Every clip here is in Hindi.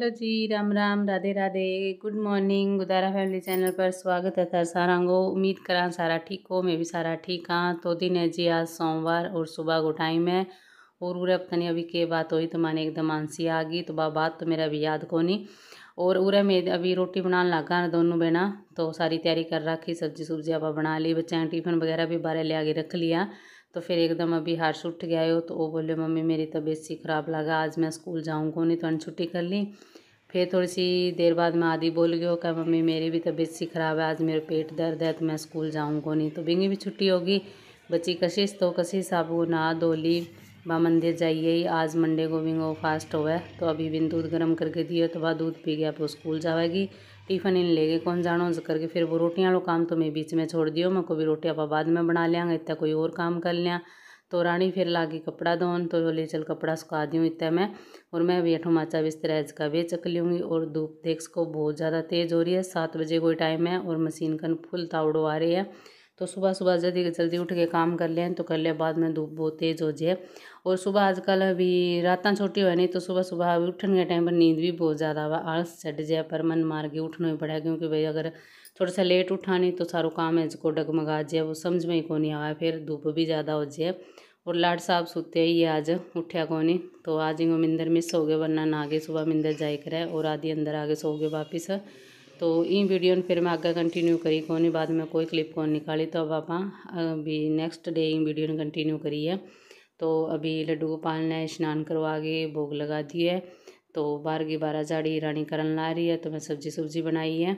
हेलो जी Ram Ram Radhe Radhe good morning Gudara family channel पर स्वागत है सर सारा को उम्मीद करा सारा ठीक हो मैं भी सारा ठीक हाँ तो दिन है जी आज सोमवार और सुबह को टाइम है और उरा पता नहीं अभी के बात हुई तो माने एकदम आंसी आ गई तो बा बात तो मेरा अभी याद को नहीं और उरा में अभी रोटी बनाने लगा दोनों बहना तो सारी तैयारी कर रखी सब्जी सुब्जी आप बना ली बच्चे टिफिन वगैरह भी बारह ले आगे रख लिया तो फिर एकदम अभी हार्श उठ गया हो तो वो बोले मम्मी मेरी तबीयत सी खराब लगा आज मैं स्कूल जाऊँगा नहीं तो अन छुट्टी कर ली फिर थोड़ी सी देर बाद मैं आदि बोल गई हो क्या मम्मी मेरी भी तबीयत सी खराब है आज मेरे पेट दर्द है तो मैं स्कूल जाऊँगा नहीं तो बिंगी भी छुट्टी होगी बच्ची कशिश तो कशिश आप वो नहा धो ली मंदिर जाइए ही आज मंडे को बिंगो फास्ट हो तो अभी बिन दूध गर्म करके दिए तो वह दूध पी गया आप स्कूल जाएगी टिफिन इन लेके कौन जानो करके फिर वो रोटियाँ वो काम तो मैं बीच में छोड़ दियो मैं को भी रोटी आप बाद में बना लिया इतना कोई और काम कर लिया तो रानी फिर ला कपड़ा धोन तो ले चल कपड़ा सुखा दूँ इतना मैं और मैं भी अठो माचा बिस्तर है इसका वे चक लूँगी और धूप देख को बहुत ज़्यादा तेज़ हो रही है सात बजे कोई टाइम है और मशीन कन फुल तावड़ो आ रही है तो सुबह सुबह जल्दी जल्दी उठ के काम कर लें तो कर ले बाद में धूप बहुत तेज़ हो जाए और सुबह आजकल अभी रात छोटी नहीं तो सुबह सुबह अभी उठने के टाइम पर नींद भी बहुत ज़्यादा हुआ आलस चढ़ जाए पर मन मार के उठना ही पड़ा क्योंकि भाई अगर थोड़ा सा लेट उठा नहीं तो सारो काम है जिसको डगमगा जाए वो समझ में ही को नहीं आया फिर धूप भी ज़्यादा हो जाए और लाड साहब सुते ही आज उठा को नहीं तो आज इनको मिंदर मिस हो गए वरना ना आगे सुबह मिंदर जाए करे और आधी अंदर आगे सो गए वापस तो वीडियो ने फिर मैं आगे कंटिन्यू करी कौन बाद में कोई क्लिप कौन निकाली तो अब आप अभी नेक्स्ट डे वीडियो ने कंटिन्यू करी है तो अभी लड्डू गोपाल ने स्नान करवा के भोग लगा दी है तो बार की बारह जाड़ी रानी करण ला रही है तो मैं सब्जी सुब्जी बनाई है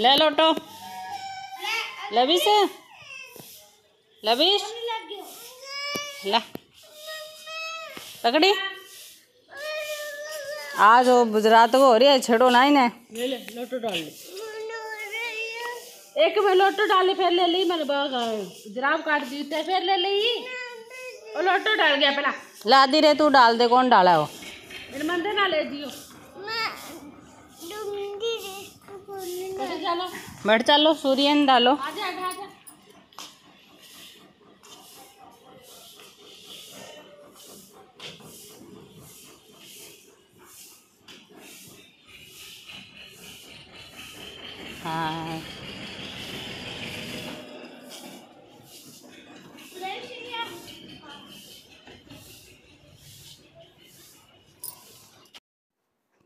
ले लोटो लविश लविश ला पकड़ी आज वो गुजरात को हो रही है छेड़ो ना इन्हें लोटो डाल ले एक में लोटो डाली फिर ले ली मेरे बाग जराब काट दी उतने फिर ले ली और लोटो डाल गया पहला ला दी रे तू डाल दे कौन डाला वो मंदे ना ले जियो बैठ चलो बैठ चलो सूर्य डालो आजा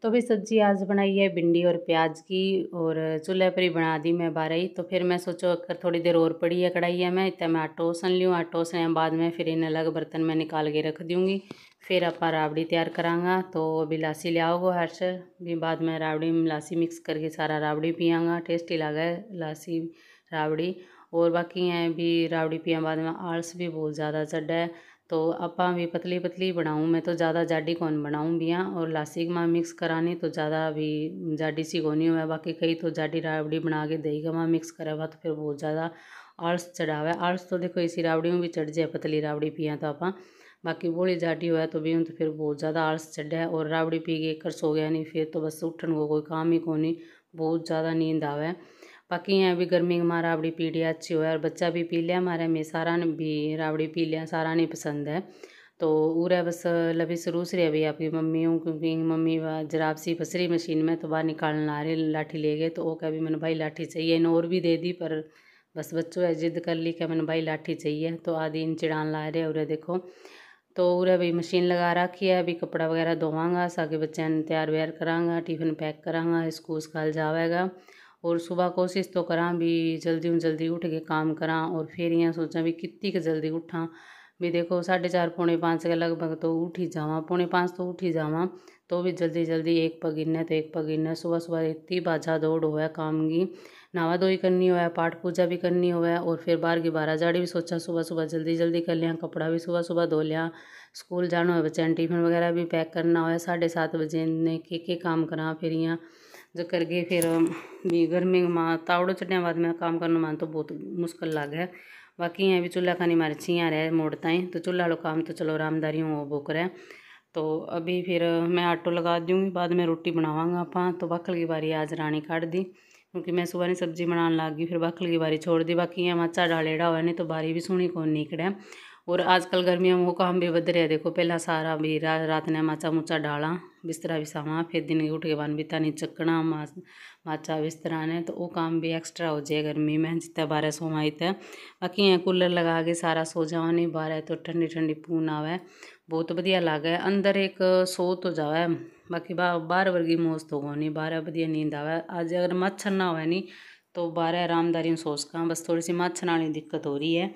तो भी सब्जी आज बनाई है भिंडी और प्याज की और चूल्हे पर ही बना दी मैं बारह ही तो फिर मैं सोचो अगर थोड़ी देर और पड़ी है कढ़ाई है मैं इतना मैं आटो सन लूँ आटो से बाद में फिर इन अलग बर्तन में निकाल के रख दूँगी फिर आप रावड़ी तैयार करांगा तो अभी लासी लियाओगे हर से भी बाद में रावड़ी में लासी मिक्स करके सारा रावड़ी पियांगा टेस्टी लगा है लासी रावड़ी और बाकी है भी रावड़ी पियाँ बाद में आलस भी बहुत ज़्यादा जड है तो आप भी पतली पतली बनाऊँ मैं तो ज़्यादा जाडी कौन बनाऊँ भी हाँ और लासी के माँ मिक्स करानी तो ज़्यादा अभी जाडी सी कौन हुआ बाकी कहीं तो जाडी रावड़ी बना के दही का माँ मिक्स करेगा तो फिर बहुत ज़्यादा आलस चढ़ावा आलस तो देखो इसी रावड़ी में भी चढ़ जाए पतली रावड़ी पियाँ तो आप बाकी बोली जाटी हुआ है तो भी तो फिर बहुत ज़्यादा आलस चढ़ा है और रावड़ी पी के कर सो गया नहीं फिर तो बस उठन को कोई काम ही को नहीं बहुत ज़्यादा नींद आवे है बाकी यहाँ भी गर्मी में माँ राबड़ी पी लिया अच्छी हुआ है और बच्चा भी पी लिया हमारे में सारा ने भी राबड़ी पी लिया सारा ने पसंद है तो उरा बस लभी से रूस रही अभी आपकी मम्मी हूँ क्योंकि मम्मी जराब सी फसरी मशीन में तो बाहर निकालने आ रही लाठी ले गए तो वो कह भी मैंने भाई लाठी चाहिए इन्हें और भी दे दी पर बस बच्चों है जिद कर ली कि मैंने भाई लाठी चाहिए तो आदि इन चिड़ान ला रहे और देखो तो उरा भी मशीन लगा रखी है अभी कपड़ा वगैरह धोवांगा सागे बच्चों ने तैयार व्यार करांगा टिफिन पैक करांगा स्कूल स्काल जावेगा और सुबह कोशिश तो करा भी जल्दी जल्दी उठ के काम करा और फिर यहाँ सोचा भी कितनी के जल्दी उठा भी देखो साढ़े चार पौने पाँच के लगभग तो उठ ही जावा पौने पाँच तो उठ ही जावा तो भी जल्दी जल्दी एक पग इन्ने तो एक पग इन्ने सुबह सुबह इतनी बाजा दौड़ हुआ काम की नवा धोई करनी हुआ है पाठ पूजा भी करनी हुआ है और फिर बाहर की बारह जाड़ी भी सोचा सुबह सुबह जल्दी जल्दी कर लिया कपड़ा भी सुबह सुबह धो लिया स्कूल जाना हो बच्चे टिफिन वगैरह भी पैक करना हो साढ़े सात बजे ने के के काम करा फिर जो कर गए फिर भी गर्मी माँ तावड़ो चढ़ने बाद में काम करना मान तो बहुत मुश्किल लग है बाकी यहाँ भी चूल्हा खानी मारे छियाँ रहे मोड़ता ताई तो चूल्हा वालों काम तो चलो आरामदारी हूँ वो बुक रहा तो अभी फिर मैं आटो लगा दूँगी बाद में रोटी बनावा आप तो बाखल की बारी आज रानी काट दी क्योंकि मैं सुबह ने सब्जी बनाने लग गई फिर बाखल की बारी छोड़ दी बाकी यहाँ माचा डाल हुआ होने तो बारी भी सोनी कौन निकले और आजकल गर्मियों में वो काम भी बद रहा है देखो पहला सारा भी रा, रात ने माचा मुचा डाला बिस्तरा भी बिछावा फिर दिन उठ के बन बिता नहीं चकना मा, माचा बिस्तरा ने तो वो काम भी एक्स्ट्रा हो जाए गर्मी में जितना बारह सो माई तय बाकी यहाँ कूलर लगा के सारा सो जावा नहीं बारह तो ठंडी ठंडी पून आवे बहुत बढ़िया लागे अंदर एक सो तो जावा बाकी बा बारह बजे मौज तो नहीं बारह बढ़िया नींद आवे आज अगर मच्छर ना हो नहीं तो बारह आरामदारी में सो बस थोड़ी सी मच्छर आने दिक्कत हो रही है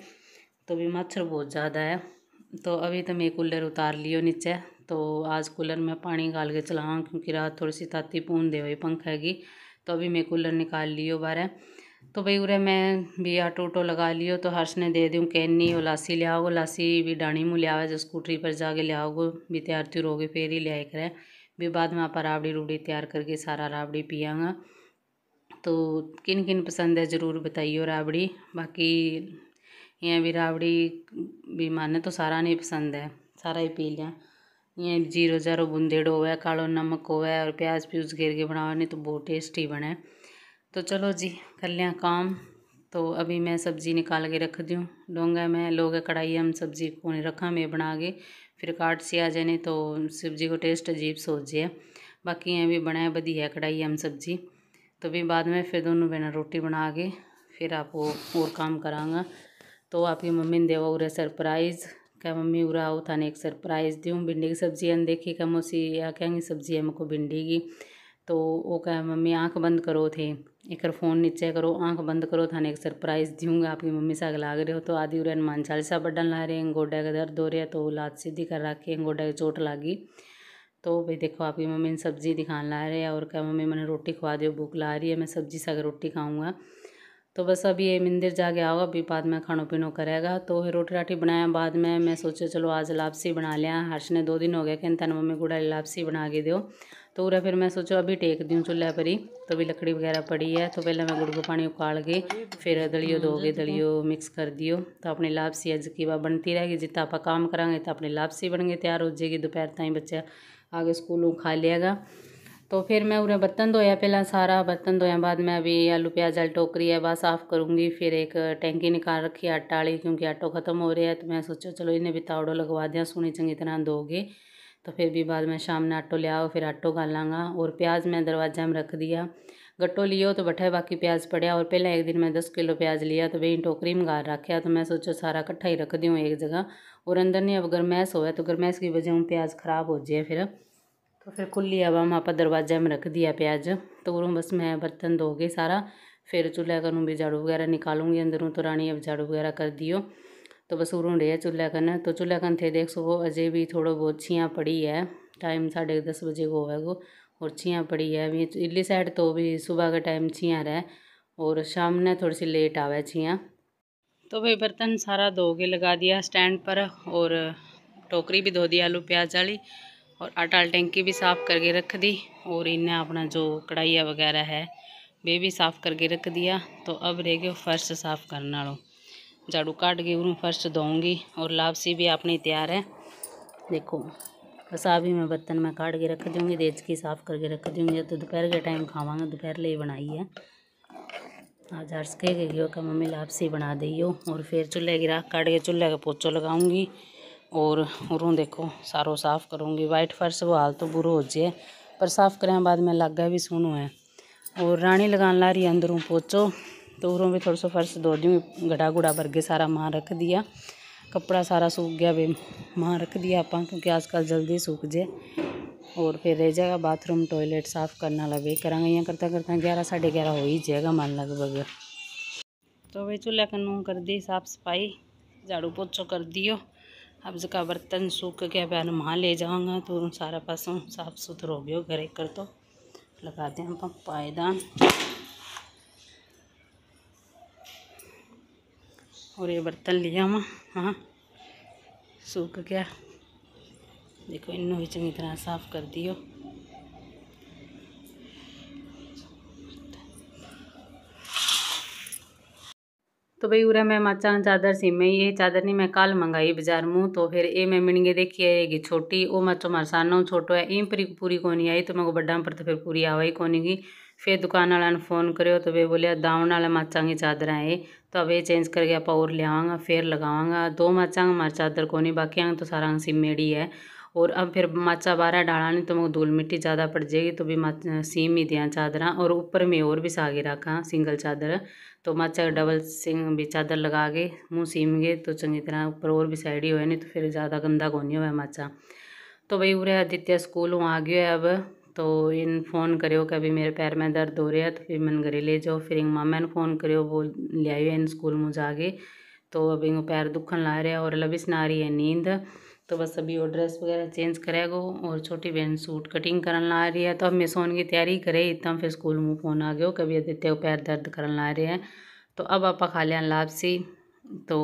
तो भी मच्छर बहुत ज़्यादा है तो अभी तो मैं कूलर उतार लियो नीचे तो आज कूलर में पानी गाल के चलाऊँ क्योंकि रात थोड़ी सी ताती पून दे हुई पंखा की तो अभी मैं कूलर निकाल लियो बारह तो भाई उरे मैं भी आटो ऑटो लगा लियो तो हर्ष ने दे दूँ कैनी और लासी ले लासी भी डाणी मुँह लिया जो स्कूटरी पर जाके ले भी तैयार त्यूर हो गए फिर ही लिया करें भी बाद में आप राबड़ी रूबड़ी तैयार करके सारा राबड़ी पियाँगा तो किन किन पसंद है ज़रूर बताइए राबड़ी बाकी यहाँ भी राबड़ी भी माने तो सारा नहीं पसंद है सारा ही पी लिया यहाँ जीरो जारो बुंदेड़ो हुआ कालो नमक हुआ और प्याज प्यूज घेर के बनावा नहीं तो बहुत टेस्टी बने तो चलो जी कर लिया काम तो अभी मैं सब्ज़ी निकाल के रख दूँ डोंगा मैं लोग कढ़ाई हम सब्ज़ी को नहीं रखा मैं बना के फिर काट से आ जाने तो सब्जी को टेस्ट अजीब सोच जाए बाकी अभी बनाए बधी है कढ़ाई हम सब्जी तो भी बाद में फिर दोनों बहना रोटी बना के फिर वो और काम कराँगा तो आपकी मम्मी ने देवा उरा सरप्राइज़ क्या मम्मी उरा आओ थाने एक सरप्राइज़ दूँ भिंडी की सब्जी अन देखी क्या मोसी या कहेंगी सब्जी है मेको भिंडी की तो वो कहे मम्मी आंख बंद करो थे एक फ़ोन नीचे करो आंख बंद करो थाने एक सरप्राइज़ दूंगा आपकी मम्मी साग लाग रहे हो तो आदि उर हनुमान चालीसा बडन ला रहे हैं गोडे का दर्द हो रहा है तो लात सीधी कर रखे गोडे की चोट लागी तो भाई देखो आपकी मम्मी ने सब्जी दिखाने ला रहे हैं और क्या मम्मी मैंने रोटी खुवा दी भूख ला रही है मैं सब्जी अगर रोटी खाऊँगा तो बस अभी ये मंदिर जाके आओगे अभी बाद में खानो पीनो करेगा तो फिर रोटी राटी बनाया बाद में मैं सोचा चलो आज लापसी बना लिया हर्ष ने दो दिन हो गया कहते मम्मी गुड़ा लापसी बना के दो तो उरा फिर मैं सोचो अभी टेक दूँ चूल्हे पर ही तो भी लकड़ी वगैरह पड़ी है तो पहले मैं गुड़ को पानी उकाल के फिर दलियो दोगे दलियो मिक्स कर दियो तो अपनी लापसी अज की बार बनती रहेगी जितना आप काम करा तो अपनी लापसी बन गई तैयार हो जाएगी दोपहर ताई बच्चा आगे स्कूलों खा लिया तो फिर मैं उरा बर्तन धोया पहला सारा बर्तन धोया बाद मैं अभी आलू प्याज वाली टोकरी है बस साफ़ करूँगी फिर एक टैंकी निकाल रखी आटा वाली क्योंकि आटो ख़त्म हो रहा है तो मैं सोचा चलो इन्हें भी तावड़ो लगवा दिया सोनी चंगी तरह दोगे तो फिर भी बाद में शाम ने आटो लियाओ फिर आटो गालांगा और प्याज मैं दरवाजा में रख दिया गट्टो लियो तो बठे बाकी प्याज पड़िया और पहले एक दिन मैं दस किलो प्याज लिया तो वही टोकरी में गार रखा तो मैं सोचो सारा कट्ठा ही रख दूँ एक जगह और अंदर नहीं अब गर्मैस हो तो गर्मैस की वजह में प्याज ख़राब हो जाए फिर तो फिर खुली हवा में आप दरवाजे में रख दिया प्याज तो वो बस मैं बर्तन धो सारा फिर चूल्हा करूँ भी झाड़ू वगैरह निकालूंगी अंदरों तो रानी अब झाड़ू वगैरह कर दियो तो बस उरों डे चूल्हे कन तो चूल्हे कन थे देख सको अजय भी थोड़ा बहुत छियाँ पड़ी है टाइम साढ़े दस बजे को होगा और छियाँ पड़ी है अभी इली साइड तो भी सुबह का टाइम छियाँ रहे और शाम ने थोड़ी सी लेट आवे छियाँ तो भाई बर्तन सारा धो के लगा दिया स्टैंड पर और टोकरी भी धो दी आलू प्याज वाली और आटा टेंकी भी साफ़ करके रख दी और इन्हें अपना जो कढ़ाइया वगैरह है वे भी साफ़ करके रख दिया तो अब रह गए फर्श साफ़ करने वालों झाड़ू काट के उन फर्श धोऊंगी और लापसी भी अपनी तैयार है देखो बस अभी मैं बर्तन में काट के रख दूँगी देज की साफ़ करके रख दूँगी तो दोपहर के टाइम खावांगे दोपहर ले बनाई है आज हर्ष के गई का मम्मी लापसी बना हो और फिर चूल्हे की राख काट के चूल्हे का पोचो लगाऊंगी और उरू देखो सारो साफ़ करूँगी वाइट फर्श वो हाल तो बुरो हो जाए पर साफ़ करें बाद में लागा भी सुनो है और रानी लगा ला रही अंदरों पोचो तो उरों भी थोड़ा सा फर्श धो दूँ गड़ा गुड़ा भर के सारा मां रख दिया कपड़ा सारा सूख गया वे मां रख दिया आप क्योंकि आजकल जल्दी सूख जाए और फिर रह जाएगा बाथरूम टॉयलेट साफ़ करना लगे करा यहाँ करता करता ग्यारह साढ़े ग्यारह हो ही जाएगा मन लगभग तो वे चूल्हा कन्नू कर दी साफ़ सफाई झाड़ू पोछो कर दियो अब जका बर्तन सूख गया प्यार वहाँ ले जाऊँगा तो सारा पासों साफ़ सुथरा हो गया घर एक कर तो लगाते हैं पायदान और ये बर्तन लिया वहाँ हाँ सूख गया देखो इन भी चंगी तरह साफ कर दियो तो भाई उरा मैं माचा चादर सी मैं ये चादर नहीं मैं कल मंगाई बाजार में तो फिर ये मैं मिणगे देखी आएगी छोटी वो माचो मार सानों छोटो है ई पूरी कोनी आई तो मैं को बड्डा पर तो फिर पूरी आवाई कोनी की ਫਿਰ ਦੁਕਾਨ ਵਾਲਿਆਂ ਨੂੰ ਫੋਨ ਕਰਿਓ ਤਾਂ ਵੇ ਬੋਲਿਆ ਦਾਉਣ चादर है ये ਇਹ ਤਾਂ चेंज करके आप ਆਪਾਂ फिर ਲਿਆਵਾਂਗਾ दो ਲਗਾਵਾਂਗਾ ਦੋ ਮਾਚਾਂਗੇ चादर को नहीं बाकी तो सारा मेड़ी है और अब फिर माचा बारह डाला नहीं तो मैं धूल मिट्टी ज़्यादा पड़ जाएगी तो भी सीम ही दिया चादर और ऊपर में और भी सागे रखा सिंगल चादर तो माचा डबल सिंग भी चादर लगा के मुँह सीम गए तो चंगी तरह ऊपर और भी साइड ही हो नहीं तो फिर ज़्यादा गंदा को नहीं हो माचा तो भाई उरे आदित्य वहाँ आ गए अब तो इन फ़ोन करियो कि अभी मेरे पैर में दर्द हो रहा है तो फिर मन घरे ले जाओ फिर इन मामा ने फ़ोन करियो वो ले आयो इन स्कूल में जाके तो अभी इंगो पैर दुखन ला रहे और लबिस ना आ रही है नींद तो बस अभी वो ड्रेस वगैरह चेंज करेगो और छोटी बहन सूट कटिंग करन ला रही है तो अब मैं सोन की तैयारी करे इतना फिर स्कूल में फ़ोन आ गयो कभी आदित्य पैर दर्द करन ला रहे हैं तो अब आप खा लिया लापसी तो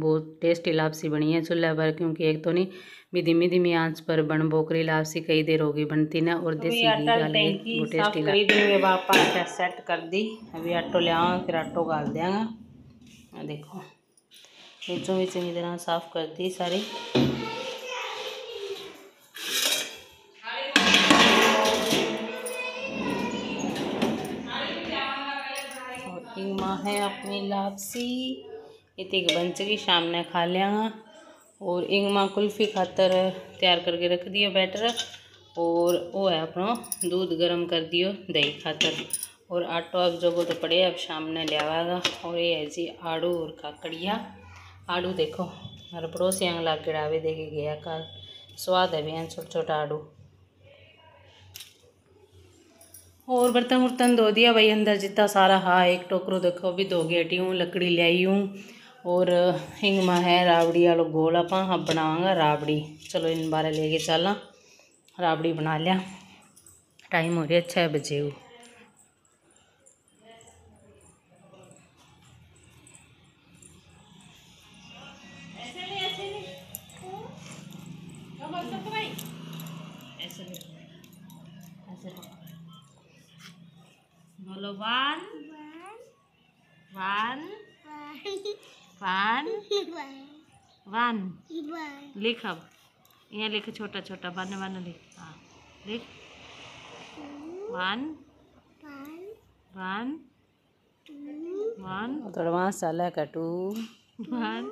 बहुत टेस्टी लापसी बनी है चूल्हा पर क्योंकि एक तो नहीं भी धीमी धीमी आंच पर बन बोकरी लापसी कई देर होगी बनती ना और देसी घी वो टेस्टी लगती आटा सेट कर दी अभी आटो ले आओ फिर आटो गाल देंगे देखो बीचों भी चंगी तरह साफ कर दी सारी माँ है अपनी लापसी इतनी बन शाम ने खा लिया और इंगमा कुल्फी खातर तैयार करके रख दियो बैटर और वो है अपनो दूध गर्म कर दियो दही खातर और आटो अब जो तो पड़े अब शाम ने लियावागा और ये है जी आड़ू और काकड़िया आड़ू देखो हर पड़ोसी अंग लाग गिड़ावे दे के गया काल स्वाद है बेहन छोटा छोटा आड़ू और बर्तन वर्तन धो दिया भाई अंदर जितना सारा हाँ एक टोकरो देखो अभी धो गया हूँ लकड़ी ले आई हूँ और हिंग में है राबड़ी वालों गोल आप हम राबड़ी चलो इन बारे लेके चल राबड़ी बना लिया टाइम हो रहा छः बजे बोलो one one one one one लिख अब यहाँ लिख छोटा छोटा वन वन लिख हाँ लिख वन वन वन थोड़ा वहाँ साला का टू वन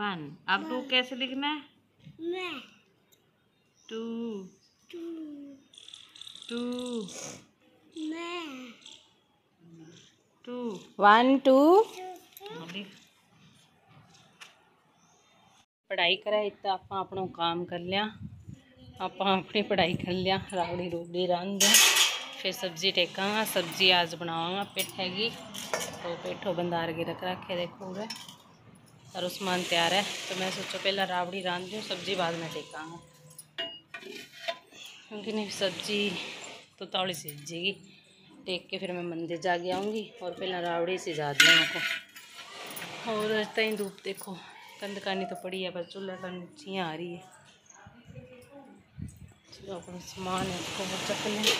वन अब टू कैसे लिखना है two two two two one two લી ਪੜ੍ਹਾਈ ਕਰਾਈ ਤਾਂ ਆਪਾਂ ਆਪਣਾ ਕੰਮ ਕਰ ਲਿਆ ਆਪਾਂ ਆਪਣੀ ਪੜ੍ਹਾਈ ਕਰ ਲਿਆ ਰਾਵੜੀ ਰੋਟੀ ਰਾਂਝਾ ਫਿਰ ਸਬਜ਼ੀ ਟੇਕਾਂਗਾ ਸਬਜ਼ੀ ਅੱਜ ਬਣਾਵਾਂਗਾ ਪਿੱਠ ਹੈਗੀ तो पेठो बंदार के रख रखे देखो पूरे और उस तैयार है तो मैं सोचो पहला रावड़ी रान दूँ सब्जी बाद में देखा क्योंकि नहीं सब्जी तो तौली सीजेगी टेक के फिर मैं मंदिर जाके गया आऊँगी और पहला रावड़ी सिझा दूँ उनको और अज तई धूप देखो कंध करनी तो पड़ी है पर चूल्हा करनी छियाँ आ रही है अपना सामान है चकने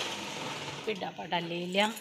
पिडा पाडा ले लिया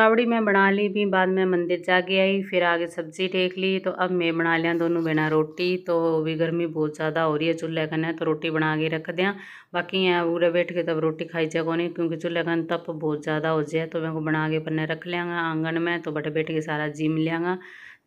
रावड़ी मैं बना ली भी बाद में मंदिर जाके आई फिर आगे सब्जी टेक ली तो अब मैं बना लिया दोनों बिना रोटी तो भी गर्मी बहुत ज़्यादा हो रही है चूल्हे कने तो रोटी बना के रख दें बाकी यहाँ पूरे बैठ के तब रोटी खाई जाए कौन क्योंकि चूल्हे कन तप बहुत ज़्यादा हो जाए तो मैं को बना के पन्ने रख लियांगा आंगन में तो बटे बैठ के सारा जिम लियांगा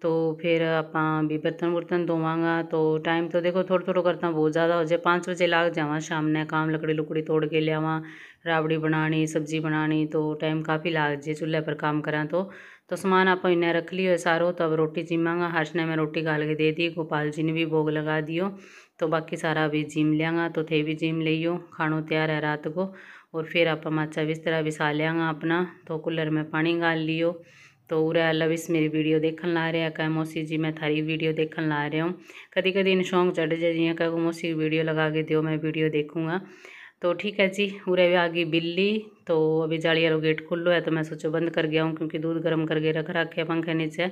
तो फिर आप भी बर्तन बुर्तन धोवागा तो टाइम तो देखो थोड़ा थोड़ा करता बहुत ज़्यादा हो जाए पाँच बजे लाग जावा शाम ने काम लकड़ी लुकड़ी तोड़ के लियावा राबड़ी बनानी सब्जी बनानी तो टाइम काफ़ी लाग जे चूल्हे पर काम करा तो तो समान आप इन्हें रख लियो सारो तो अब रोटी जिमांगा हर्ष ने मैं रोटी गाल के दे दी गोपाल जी ने भी भोग लगा दियो तो बाकी सारा तो भी जिम लियांगा तो थे भी जिम लियो खानो तैयार है रात को और फिर आप माचा बिस्तरा सा लियांगा अपना तो कूलर में पानी गाल लियो तो उरा लविस मेरी वीडियो देखन ला रहे हैं कह मौसी जी मैं थारी वीडियो देखन ला रहा हूँ कभी कभी इन शौक चढ़ जाए जी कह मौसी वीडियो लगा के दियो मैं वीडियो देखूँगा तो ठीक है जी उरे भी आ गई बिल्ली तो अभी जाली वालों गेट खुलो है तो मैं सोचो बंद कर गया हूँ क्योंकि दूध गर्म करके रख रखे पंखे नीचे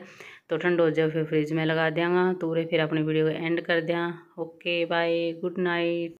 तो ठंड हो जाए फिर फ्रिज में लगा देंगे तो उरे फिर अपनी वीडियो को एंड कर दें ओके बाय गुड नाइट